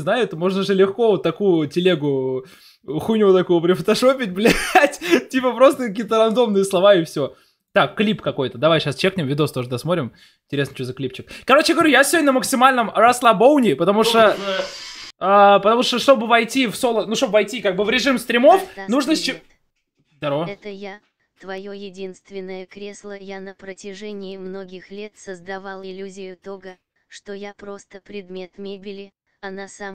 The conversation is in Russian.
знают, можно же легко вот такую телегу хуйню вот такую прифотошопить, блядь. типа просто какие-то рандомные слова и все. Так, клип какой-то. Давай сейчас чекнем, видос тоже досмотрим. Интересно, что за клипчик. Короче говорю, я сегодня на максимальном расслабоуне, потому что... А, потому что, чтобы войти в соло... Ну, чтобы войти как бы в режим стримов, да, нужно... Привет. Здорово. Это я. Твое единственное кресло я на протяжении многих лет создавал иллюзию того, что я просто предмет мебели, а на самом